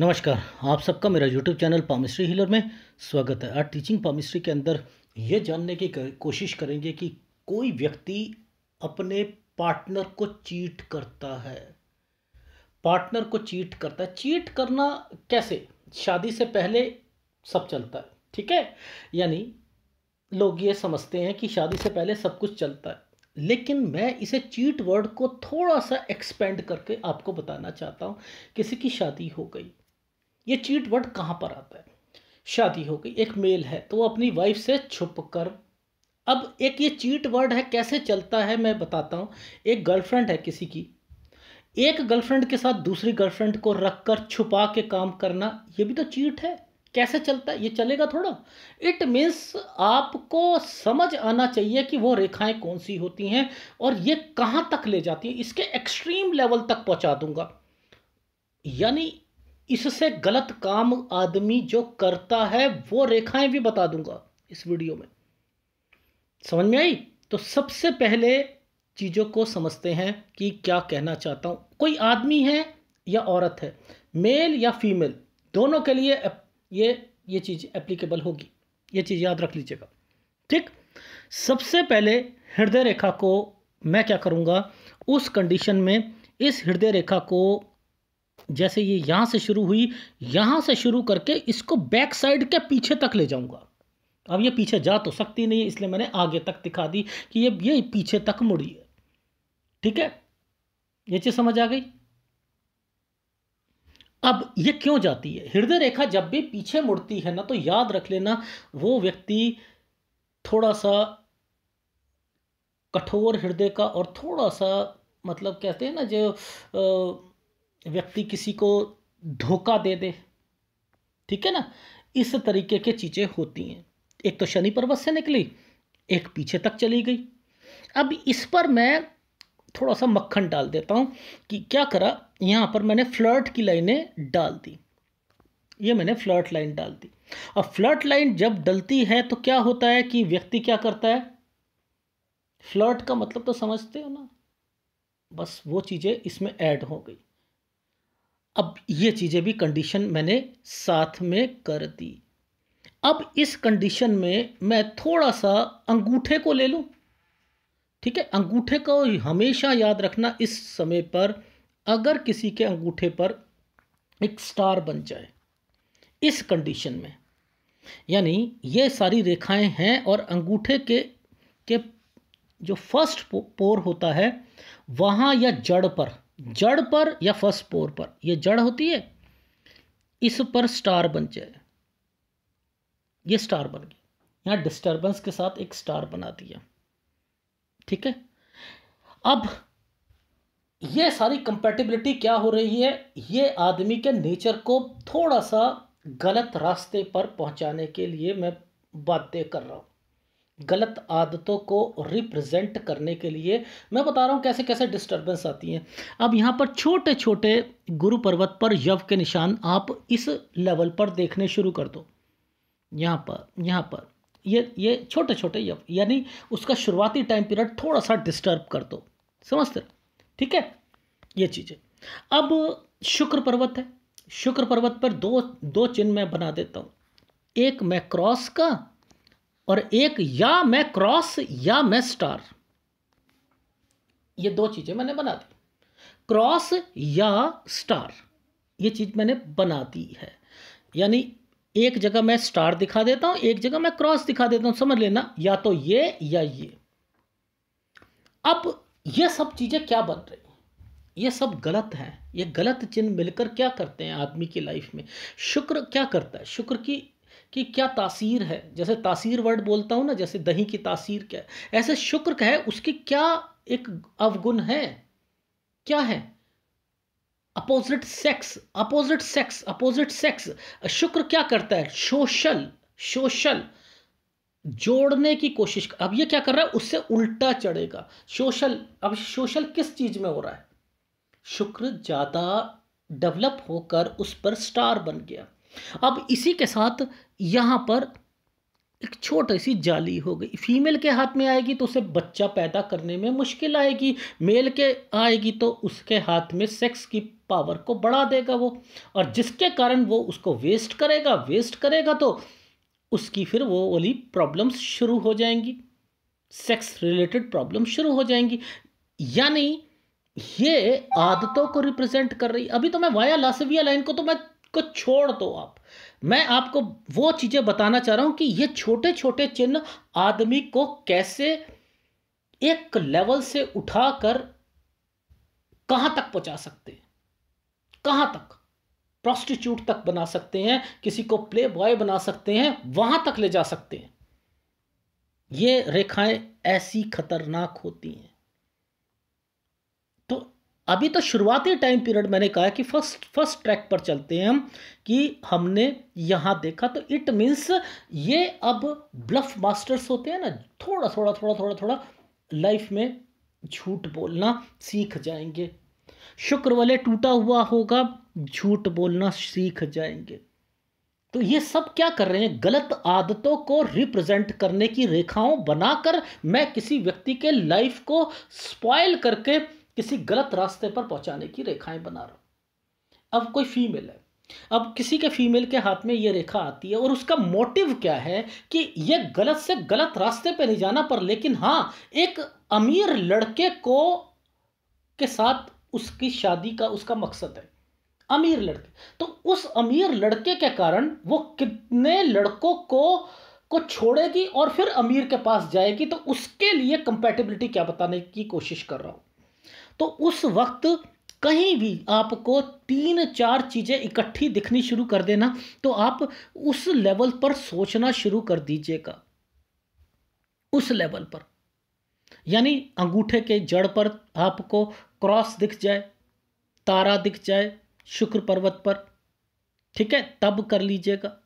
नमस्कार आप सबका मेरा यूट्यूब चैनल पामिस्ट्री हीलर में स्वागत है आज टीचिंग पामिस्ट्री के अंदर ये जानने की कोशिश करेंगे कि कोई व्यक्ति अपने पार्टनर को चीट करता है पार्टनर को चीट करता है चीट करना कैसे शादी से पहले सब चलता है ठीक है यानी लोग ये समझते हैं कि शादी से पहले सब कुछ चलता है लेकिन मैं इसे चीट वर्ड को थोड़ा सा एक्सपेंड करके आपको बताना चाहता हूँ किसी की शादी हो गई ये चीट वर्ड कहाँ पर आता है शादी हो गई एक मेल है तो वो अपनी वाइफ से छुप कर अब एक ये चीट वर्ड है कैसे चलता है मैं बताता हूँ एक गर्लफ्रेंड है किसी की एक गर्लफ्रेंड के साथ दूसरी गर्लफ्रेंड को रख कर छुपा के काम करना ये भी तो चीट है कैसे चलता है ये चलेगा थोड़ा इट मीन्स आपको समझ आना चाहिए कि वो रेखाएं कौन सी होती हैं और ये कहाँ तक ले जाती हैं इसके एक्सट्रीम लेवल तक पहुँचा दूंगा यानी इससे गलत काम आदमी जो करता है वो रेखाएं भी बता दूंगा इस वीडियो में समझ में आई तो सबसे पहले चीज़ों को समझते हैं कि क्या कहना चाहता हूँ कोई आदमी है या औरत है मेल या फीमेल दोनों के लिए ये ये चीज़ एप्लीकेबल होगी ये चीज़ याद रख लीजिएगा ठीक सबसे पहले हृदय रेखा को मैं क्या करूँगा उस कंडीशन में इस हृदय रेखा को जैसे ये यहां से शुरू हुई यहां से शुरू करके इसको बैक साइड के पीछे तक ले जाऊंगा अब ये पीछे जा तो सकती नहीं है इसलिए मैंने आगे तक दिखा दी कि ये ये पीछे तक मुड़ी है ठीक है ये चीज़ समझ आ गई अब ये क्यों जाती है हृदय रेखा जब भी पीछे मुड़ती है ना तो याद रख लेना वो व्यक्ति थोड़ा सा कठोर हृदय का और थोड़ा सा मतलब कहते हैं ना जो आ, व्यक्ति किसी को धोखा दे दे ठीक है ना इस तरीके के चीज़ें होती हैं एक तो शनि पर्वत से निकली एक पीछे तक चली गई अब इस पर मैं थोड़ा सा मक्खन डाल देता हूँ कि क्या करा यहाँ पर मैंने फ्लर्ट की लाइनें डाल दी ये मैंने फ्लर्ट लाइन डाल दी और फ्लर्ट लाइन जब डलती है तो क्या होता है कि व्यक्ति क्या करता है फ्लर्ट का मतलब तो समझते हो ना बस वो चीज़ें इसमें ऐड हो गई अब ये चीज़ें भी कंडीशन मैंने साथ में कर दी अब इस कंडीशन में मैं थोड़ा सा अंगूठे को ले लूँ ठीक है अंगूठे को हमेशा याद रखना इस समय पर अगर किसी के अंगूठे पर एक स्टार बन जाए इस कंडीशन में यानी ये सारी रेखाएं हैं और अंगूठे के के जो फर्स्ट पोर होता है वहाँ या जड़ पर जड़ पर या फर्स्ट पोर पर यह जड़ होती है इस पर स्टार बन जाए ये स्टार बन गया यहां डिस्टर्बेंस के साथ एक स्टार बना दिया ठीक है अब ये सारी कंपेटिबिलिटी क्या हो रही है ये आदमी के नेचर को थोड़ा सा गलत रास्ते पर पहुंचाने के लिए मैं बातें कर रहा हूं गलत आदतों को रिप्रेजेंट करने के लिए मैं बता रहा हूँ कैसे कैसे डिस्टर्बेंस आती हैं अब यहाँ पर छोटे छोटे गुरु पर्वत पर यव के निशान आप इस लेवल पर देखने शुरू कर दो यहाँ पर यहाँ पर ये ये छोटे छोटे यव यानी उसका शुरुआती टाइम पीरियड थोड़ा सा डिस्टर्ब कर दो समझते ठीक है ये चीज़ें अब शुक्र पर्वत है शुक्र पर्वत पर दो दो चिन्ह मैं बना देता हूँ एक मैक्रॉस का और एक या मैं क्रॉस या मैं स्टार ये दो चीज़ें मैंने बना दी क्रॉस या स्टार ये चीज़ मैंने बना दी है यानी एक जगह मैं स्टार दिखा देता हूं एक जगह मैं क्रॉस दिखा देता हूं समझ लेना या तो ये या ये अब ये सब चीज़ें क्या बन रही ये सब गलत हैं ये गलत चिन्ह मिलकर क्या करते हैं आदमी की लाइफ में शुक्र क्या करता है शुक्र की कि क्या तासीर है जैसे तासीर वर्ड बोलता हूँ ना जैसे दही की तासीर क्या ऐसे शुक्र का है क्या एक अवगुण है क्या है opposite sex opposite sex opposite sex शुक्र क्या करता है सोशल सोशल जोड़ने की कोशिश अब ये क्या कर रहा है उससे उल्टा चढ़ेगा सोशल अब सोशल किस चीज में हो रहा है शुक्र ज़्यादा डेवलप होकर उस पर स्टार बन गया अब इसी के साथ यहाँ पर एक छोटी सी जाली हो गई फीमेल के हाथ में आएगी तो उसे बच्चा पैदा करने में मुश्किल आएगी मेल के आएगी तो उसके हाथ में सेक्स की पावर को बढ़ा देगा वो और जिसके कारण वो उसको वेस्ट करेगा वेस्ट करेगा तो उसकी फिर वो वाली प्रॉब्लम्स शुरू हो जाएंगी सेक्स रिलेटेड प्रॉब्लम शुरू हो जाएंगी यानी ये आदतों को रिप्रेजेंट कर रही अभी तो मैं वाया लासविया लाइन को तो मैं को छोड़ दो आप मैं आपको वो चीज़ें बताना चाह रहा हूं कि ये छोटे छोटे चिन्ह आदमी को कैसे एक लेवल से उठाकर कहां तक पहुंचा सकते हैं तक प्रॉस्टिट्यूट तक बना सकते हैं किसी को प्ले बॉय बना सकते हैं वहां तक ले जा सकते हैं ये रेखाएं ऐसी खतरनाक होती हैं तो अभी तो शुरुआती टाइम पीरियड मैंने कहा कि फर्स्ट फर्स्ट ट्रैक पर चलते हैं हम कि हमने यहाँ देखा तो इट मीन्स ये अब ब्लफ मास्टर्स होते हैं ना थोड़ा थोड़ा थोड़ा थोड़ा थोड़ा लाइफ में झूठ बोलना सीख जाएंगे शुक्र वाले टूटा हुआ होगा झूठ बोलना सीख जाएंगे तो ये सब क्या कर रहे हैं गलत आदतों को रिप्रेजेंट करने की रेखाओं बनाकर मैं किसी व्यक्ति के लाइफ को स्पॉयल करके किसी गलत रास्ते पर पहुंचाने की रेखाएं बना रहा अब कोई फीमेल है अब किसी के फीमेल के हाथ में ये रेखा आती है और उसका मोटिव क्या है कि ये गलत से गलत रास्ते पे नहीं जाना पर लेकिन हाँ एक अमीर लड़के को के साथ उसकी शादी का उसका मकसद है अमीर लड़के तो उस अमीर लड़के के कारण वो कितने लड़कों को को छोड़ेगी और फिर अमीर के पास जाएगी तो उसके लिए कंपेटेबिलिटी क्या बताने की कोशिश कर रहा हूँ तो उस वक्त कहीं भी आपको तीन चार चीज़ें इकट्ठी दिखनी शुरू कर देना तो आप उस लेवल पर सोचना शुरू कर दीजिएगा उस लेवल पर यानी अंगूठे के जड़ पर आपको क्रॉस दिख जाए तारा दिख जाए शुक्र पर्वत पर ठीक है तब कर लीजिएगा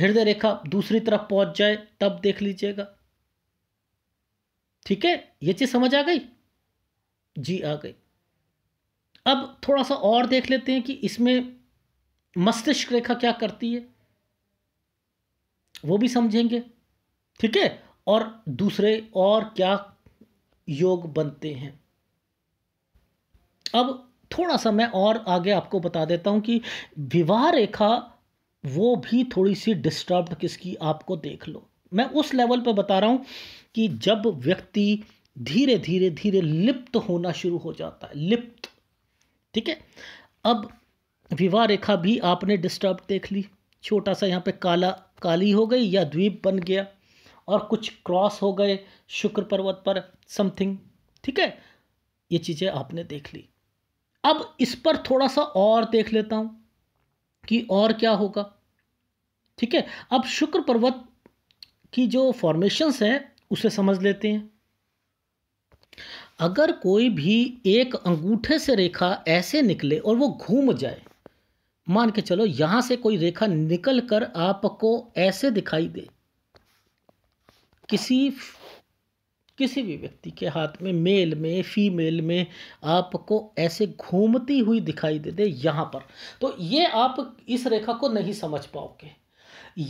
हृदय रेखा दूसरी तरफ पहुंच जाए तब देख लीजिएगा ठीक है ये चीज़ समझ आ गई जी आ गई अब थोड़ा सा और देख लेते हैं कि इसमें मस्तिष्क रेखा क्या करती है वो भी समझेंगे ठीक है और दूसरे और क्या योग बनते हैं अब थोड़ा सा मैं और आगे आपको बता देता हूं कि विवाह रेखा वो भी थोड़ी सी डिस्टर्ब किसकी आपको देख लो मैं उस लेवल पर बता रहा हूं कि जब व्यक्ति धीरे धीरे धीरे लिप्त होना शुरू हो जाता है लिप्त ठीक है अब विवाह रेखा भी आपने डिस्टर्ब देख ली छोटा सा यहाँ पे काला काली हो गई या द्वीप बन गया और कुछ क्रॉस हो गए शुक्र पर्वत पर समथिंग ठीक है ये चीज़ें आपने देख ली अब इस पर थोड़ा सा और देख लेता हूँ कि और क्या होगा ठीक है अब शुक्र पर्वत की जो फॉर्मेशंस हैं उसे समझ लेते हैं अगर कोई भी एक अंगूठे से रेखा ऐसे निकले और वो घूम जाए मान के चलो यहां से कोई रेखा निकल कर आपको ऐसे दिखाई दे किसी किसी भी व्यक्ति के हाथ में मेल में फीमेल में आपको ऐसे घूमती हुई दिखाई दे दे यहाँ पर तो ये आप इस रेखा को नहीं समझ पाओगे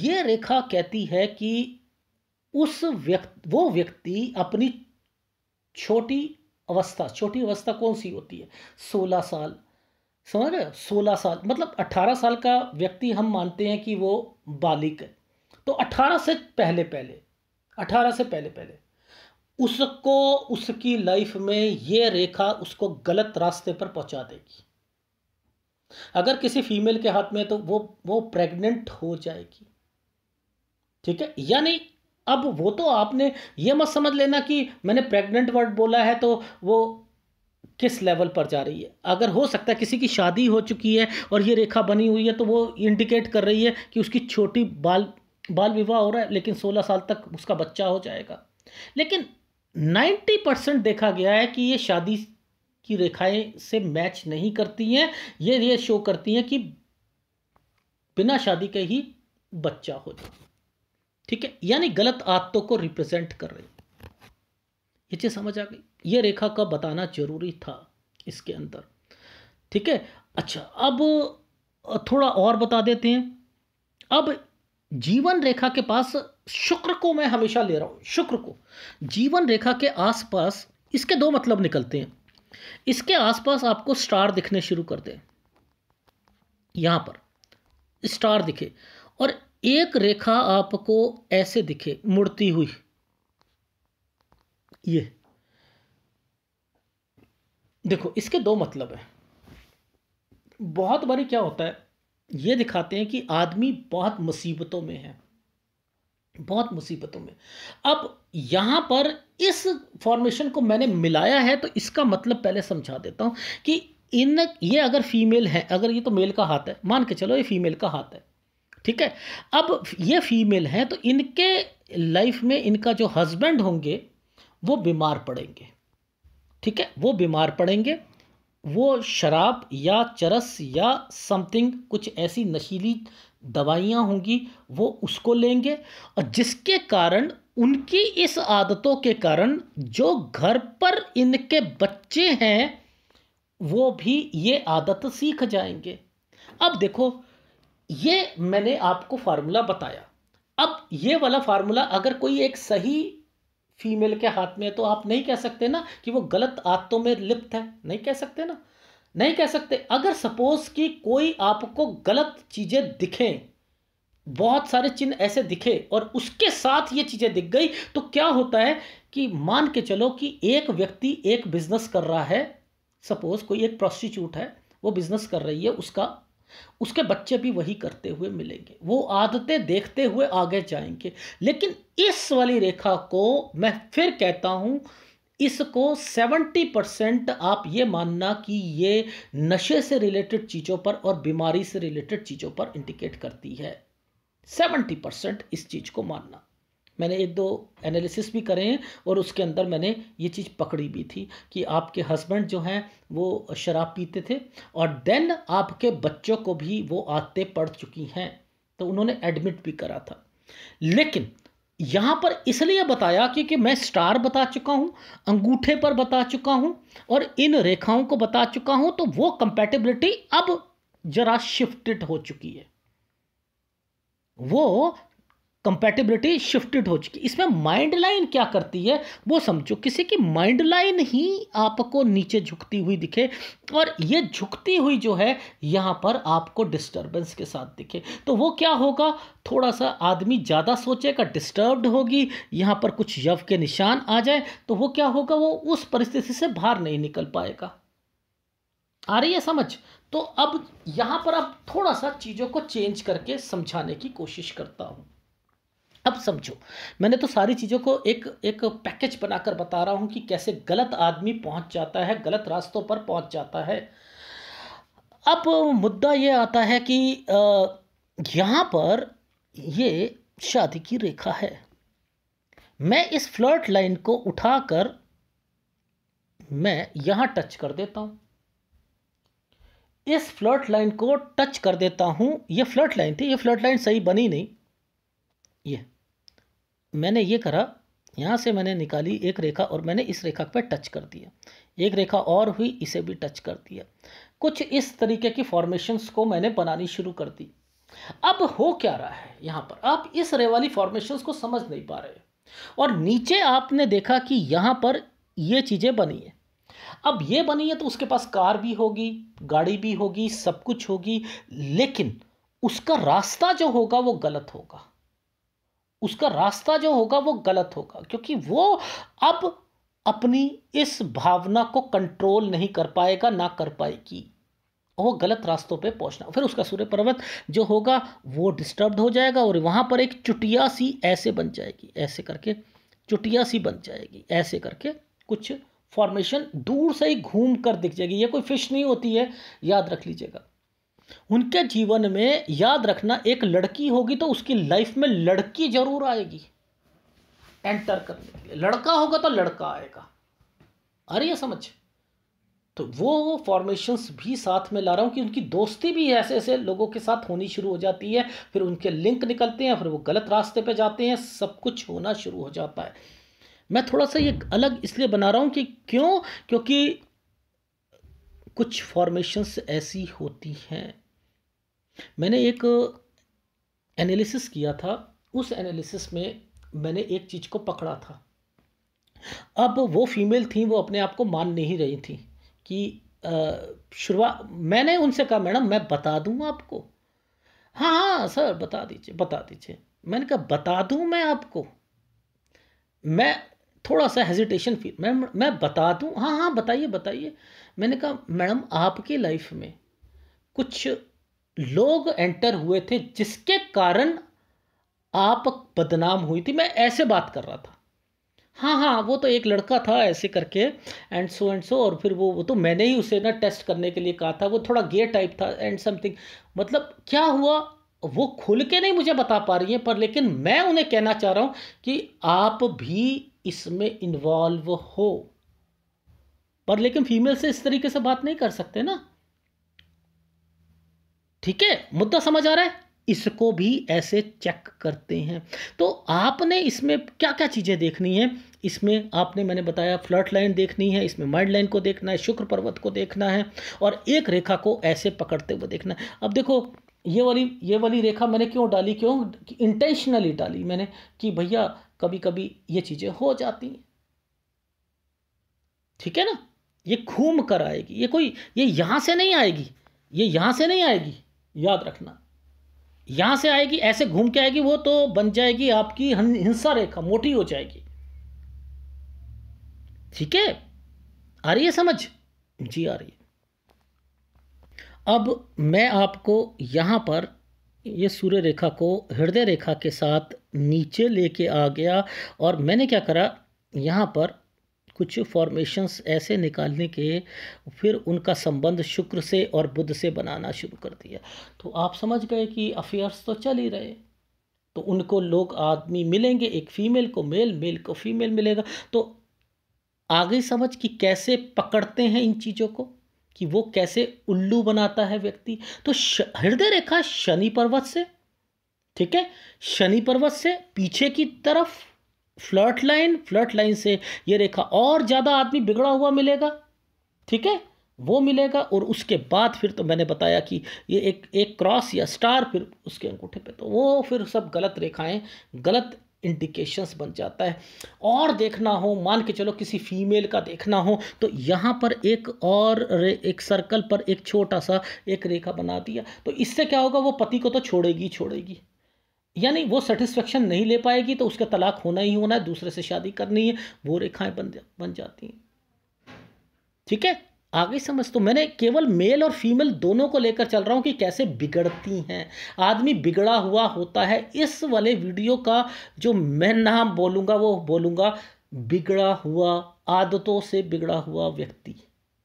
ये रेखा कहती है कि उस व्यक्ति वो व्यक्ति अपनी छोटी अवस्था छोटी अवस्था कौन सी होती है सोलह साल समझ रहे सोलह साल मतलब अट्ठारह साल का व्यक्ति हम मानते हैं कि वो बालिक है तो अट्ठारह से पहले पहले अठारह से पहले पहले उसको उसकी लाइफ में ये रेखा उसको गलत रास्ते पर पहुंचा देगी अगर किसी फीमेल के हाथ में तो वो वो प्रेग्नेंट हो जाएगी ठीक है यानी अब वो तो आपने ये मत समझ लेना कि मैंने प्रेग्नेंट वर्ड बोला है तो वो किस लेवल पर जा रही है अगर हो सकता है किसी की शादी हो चुकी है और ये रेखा बनी हुई है तो वो इंडिकेट कर रही है कि उसकी छोटी बाल बाल विवाह हो रहा है लेकिन 16 साल तक उसका बच्चा हो जाएगा लेकिन 90 परसेंट देखा गया है कि ये शादी की रेखाएं से मैच नहीं करती हैं ये ये शो करती हैं कि बिना शादी के ही बच्चा हो जाए ठीक है यानी गलत आदतों को रिप्रेजेंट कर रही ये चीज़ समझ आ गई ये रेखा का बताना जरूरी था इसके अंदर ठीक है अच्छा अब थोड़ा और बता देते हैं अब जीवन रेखा के पास शुक्र को मैं हमेशा ले रहा हूं शुक्र को जीवन रेखा के आसपास इसके दो मतलब निकलते हैं इसके आसपास आपको स्टार दिखने शुरू कर दे यहां पर स्टार दिखे और एक रेखा आपको ऐसे दिखे मुड़ती हुई ये देखो इसके दो मतलब हैं बहुत बारी क्या होता है ये दिखाते हैं कि आदमी बहुत मुसीबतों में है बहुत मुसीबतों में अब यहां पर इस फॉर्मेशन को मैंने मिलाया है तो इसका मतलब पहले समझा देता हूं कि इन ये अगर फीमेल है अगर ये तो मेल का हाथ है मान के चलो ये फीमेल का हाथ है ठीक है अब ये फीमेल हैं तो इनके लाइफ में इनका जो हस्बैंड होंगे वो बीमार पड़ेंगे ठीक है वो बीमार पड़ेंगे वो शराब या चरस या समथिंग कुछ ऐसी नशीली दवाइयाँ होंगी वो उसको लेंगे और जिसके कारण उनकी इस आदतों के कारण जो घर पर इनके बच्चे हैं वो भी ये आदत सीख जाएंगे अब देखो ये मैंने आपको फार्मूला बताया अब ये वाला फार्मूला अगर कोई एक सही फीमेल के हाथ में है तो आप नहीं कह सकते ना कि वो गलत आदतों में लिप्त है नहीं कह सकते ना नहीं कह सकते अगर सपोज कि कोई आपको गलत चीज़ें दिखें बहुत सारे चिन्ह ऐसे दिखे और उसके साथ ये चीज़ें दिख गई तो क्या होता है कि मान के चलो कि एक व्यक्ति एक बिजनेस कर रहा है सपोज कोई एक प्रोस्टिट्यूट है वो बिजनेस कर रही है उसका उसके बच्चे भी वही करते हुए मिलेंगे वो आदतें देखते हुए आगे जाएंगे लेकिन इस वाली रेखा को मैं फिर कहता हूँ इसको 70 परसेंट आप ये मानना कि ये नशे से रिलेटेड चीज़ों पर और बीमारी से रिलेटेड चीज़ों पर इंडिकेट करती है 70 परसेंट इस चीज़ को मानना मैंने एक दो एनालिसिस भी करे हैं और उसके अंदर मैंने ये चीज़ पकड़ी भी थी कि आपके हस्बैंड जो हैं वो शराब पीते थे और देन आपके बच्चों को भी वो आते पड़ चुकी हैं तो उन्होंने एडमिट भी करा था लेकिन यहाँ पर इसलिए बताया कि, कि मैं स्टार बता चुका हूँ अंगूठे पर बता चुका हूँ और इन रेखाओं को बता चुका हूँ तो वो कंपेटेबिलिटी अब जरा शिफ्टेड हो चुकी है वो कंपैटिबिलिटी शिफ्टेड हो चुकी इसमें माइंड लाइन क्या करती है वो समझो किसी की माइंड लाइन ही आपको नीचे झुकती हुई दिखे और ये झुकती हुई जो है यहाँ पर आपको डिस्टर्बेंस के साथ दिखे तो वो क्या होगा थोड़ा सा आदमी ज़्यादा सोचेगा डिस्टर्ब्ड होगी यहाँ पर कुछ यव के निशान आ जाए तो वो क्या होगा वो उस परिस्थिति से बाहर नहीं निकल पाएगा आ रही है समझ तो अब यहाँ पर अब थोड़ा सा चीज़ों को चेंज करके समझाने की कोशिश करता हूँ अब समझो मैंने तो सारी चीज़ों को एक एक पैकेज बनाकर बता रहा हूँ कि कैसे गलत आदमी पहुँच जाता है गलत रास्तों पर पहुँच जाता है अब मुद्दा ये आता है कि यहाँ पर ये शादी की रेखा है मैं इस फ्लर्ट लाइन को उठाकर मैं यहाँ टच कर देता हूँ इस फ्लर्ट लाइन को टच कर देता हूँ ये फ्लर्ट लाइन थी ये फ्लर्ट लाइन सही बनी नहीं मैंने ये करा यहाँ से मैंने निकाली एक रेखा और मैंने इस रेखा पर टच कर दिया एक रेखा और हुई इसे भी टच कर दिया कुछ इस तरीके की फॉर्मेशंस को मैंने बनानी शुरू कर दी अब हो क्या रहा है यहाँ पर आप इस रे वाली फॉर्मेशंस को समझ नहीं पा रहे और नीचे आपने देखा कि यहाँ पर ये चीज़ें बनी है अब ये बनी है तो उसके पास कार भी होगी गाड़ी भी होगी सब कुछ होगी लेकिन उसका रास्ता जो होगा वो गलत होगा उसका रास्ता जो होगा वो गलत होगा क्योंकि वो अब अपनी इस भावना को कंट्रोल नहीं कर पाएगा ना कर पाएगी वो गलत रास्तों पे पहुंचना फिर उसका सूर्य पर्वत जो होगा वो डिस्टर्ब हो जाएगा और वहाँ पर एक चुटिया सी ऐसे बन जाएगी ऐसे करके चुटिया सी बन जाएगी ऐसे करके कुछ फॉर्मेशन दूर से ही घूम कर दिख जाएगी ये कोई फिश नहीं होती है याद रख लीजिएगा उनके जीवन में याद रखना एक लड़की होगी तो उसकी लाइफ में लड़की जरूर आएगी एंटर करने के लिए लड़का होगा तो लड़का आएगा आ रही है समझ तो वो फॉर्मेशंस भी साथ में ला रहा हूँ कि उनकी दोस्ती भी ऐसे ऐसे लोगों के साथ होनी शुरू हो जाती है फिर उनके लिंक निकलते हैं फिर वो गलत रास्ते पे जाते हैं सब कुछ होना शुरू हो जाता है मैं थोड़ा सा ये अलग इसलिए बना रहा हूँ कि क्यों क्योंकि कुछ फॉर्मेशंस ऐसी होती हैं मैंने एक एनालिसिस किया था उस एनालिसिस में मैंने एक चीज़ को पकड़ा था अब वो फीमेल थी वो अपने आप को मान नहीं रही थी कि शुरुआत मैंने उनसे कहा मैडम मैं बता दूँ आपको हाँ हाँ सर बता दीजिए बता दीजिए मैंने कहा बता दूँ मैं आपको मैं थोड़ा सा हेजिटेशन फील मैम मैं बता दूँ हाँ हाँ बताइए बताइए मैंने कहा मैडम आपकी लाइफ में कुछ लोग एंटर हुए थे जिसके कारण आप बदनाम हुई थी मैं ऐसे बात कर रहा था हाँ हाँ वो तो एक लड़का था ऐसे करके एंड सो एंड सो और फिर वो वो तो मैंने ही उसे ना टेस्ट करने के लिए कहा था वो थोड़ा गे टाइप था एंड समथिंग मतलब क्या हुआ वो खुल के नहीं मुझे बता पा रही है पर लेकिन मैं उन्हें कहना चाह रहा हूँ कि आप भी इसमें इन्वॉल्व हो पर लेकिन फीमेल से इस तरीके से बात नहीं कर सकते ना ठीक है मुद्दा समझ आ रहा है इसको भी ऐसे चेक करते हैं तो आपने इसमें क्या क्या चीज़ें देखनी है इसमें आपने मैंने बताया फ्लर्ट लाइन देखनी है इसमें माइंड लाइन को देखना है शुक्र पर्वत को देखना है और एक रेखा को ऐसे पकड़ते हुए देखना है अब देखो ये वाली ये वाली रेखा मैंने क्यों डाली क्यों इंटेंशनली डाली मैंने कि भैया कभी कभी ये चीज़ें हो जाती हैं ठीक है ना ये घूम कर आएगी ये कोई ये यहां से नहीं आएगी ये यहां से नहीं आएगी याद रखना यहां से आएगी ऐसे घूम के आएगी वो तो बन जाएगी आपकी हिंसा रेखा मोटी हो जाएगी ठीक है आ रही है समझ जी आ रही है अब मैं आपको यहां पर ये सूर्य रेखा को हृदय रेखा के साथ नीचे लेके आ गया और मैंने क्या करा यहाँ पर कुछ फॉर्मेशंस ऐसे निकालने के फिर उनका संबंध शुक्र से और बुद्ध से बनाना शुरू कर दिया तो आप समझ गए कि अफेयर्स तो चल ही रहे तो उनको लोग आदमी मिलेंगे एक फ़ीमेल को मेल मेल को फीमेल मिलेगा तो आगे समझ कि कैसे पकड़ते हैं इन चीज़ों को कि वो कैसे उल्लू बनाता है व्यक्ति तो हृदय रेखा शनि पर्वत से ठीक है शनि पर्वत से पीछे की तरफ फ्लर्ट लाइन फ्लर्ट लाइन से ये रेखा और ज़्यादा आदमी बिगड़ा हुआ मिलेगा ठीक है वो मिलेगा और उसके बाद फिर तो मैंने बताया कि ये एक एक क्रॉस या स्टार फिर उसके अंगूठे पे तो वो फिर सब गलत रेखाएं गलत इंडिकेशंस बन जाता है और देखना हो मान के चलो किसी फीमेल का देखना हो तो यहाँ पर एक और एक सर्कल पर एक छोटा सा एक रेखा बना दिया तो इससे क्या होगा वो पति को तो छोड़ेगी छोड़ेगी यानी वो सेटिस्फेक्शन नहीं ले पाएगी तो उसका तलाक होना ही होना है दूसरे से शादी करनी है वो रेखाएं बन जा बन जाती हैं ठीक है आगे समझ तो मैंने केवल मेल और फीमेल दोनों को लेकर चल रहा हूँ कि कैसे बिगड़ती हैं आदमी बिगड़ा हुआ होता है इस वाले वीडियो का जो मैं नाम बोलूँगा वो बोलूँगा बिगड़ा हुआ आदतों से बिगड़ा हुआ व्यक्ति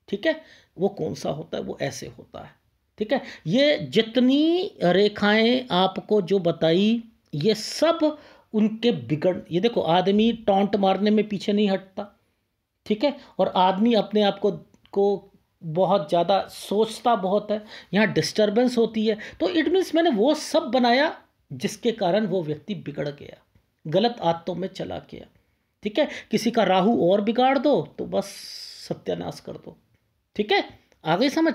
ठीक है वो कौन सा होता है वो ऐसे होता है ठीक है ये जितनी रेखाएं आपको जो बताई ये सब उनके बिगड़ ये देखो आदमी टोंट मारने में पीछे नहीं हटता ठीक है और आदमी अपने आप को को बहुत ज़्यादा सोचता बहुत है यहाँ डिस्टरबेंस होती है तो इट मीन्स मैंने वो सब बनाया जिसके कारण वो व्यक्ति बिगड़ गया गलत आदतों में चला गया ठीक है किसी का राहु और बिगाड़ दो तो बस सत्यानाश कर दो ठीक है आ गई समझ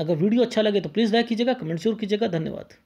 अगर वीडियो अच्छा लगे तो प्लीज़ लाइक कीजिएगा कमेंट जरूर कीजिएगा धन्यवाद